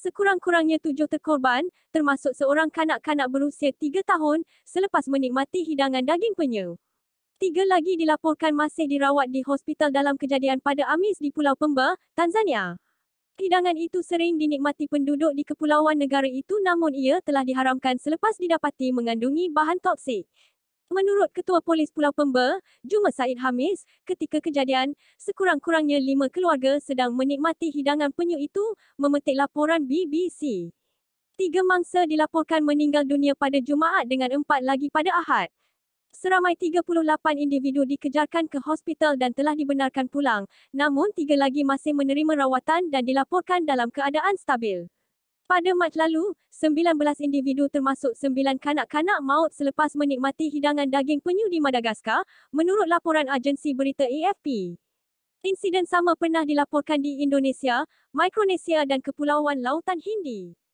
sekurang-kurangnya tujuh terkorban, termasuk seorang kanak-kanak berusia tiga tahun, selepas menikmati hidangan daging penyu. Tiga lagi dilaporkan masih dirawat di hospital dalam kejadian pada Amis di Pulau Pemba, Tanzania. Hidangan itu sering dinikmati penduduk di kepulauan negara itu namun ia telah diharamkan selepas didapati mengandungi bahan toksik. Menurut Ketua Polis Pulau Pemba, Juma Said Hamis, ketika kejadian, sekurang-kurangnya lima keluarga sedang menikmati hidangan penyu itu, memetik laporan BBC. Tiga mangsa dilaporkan meninggal dunia pada Jumaat dengan empat lagi pada Ahad. Seramai 38 individu dikejarkan ke hospital dan telah dibenarkan pulang, namun tiga lagi masih menerima rawatan dan dilaporkan dalam keadaan stabil. Pada Mac lalu, 19 individu termasuk 9 kanak-kanak maut selepas menikmati hidangan daging penyu di Madagaskar, menurut laporan agensi berita AFP. Insiden sama pernah dilaporkan di Indonesia, Mikronesia dan Kepulauan Lautan Hindi.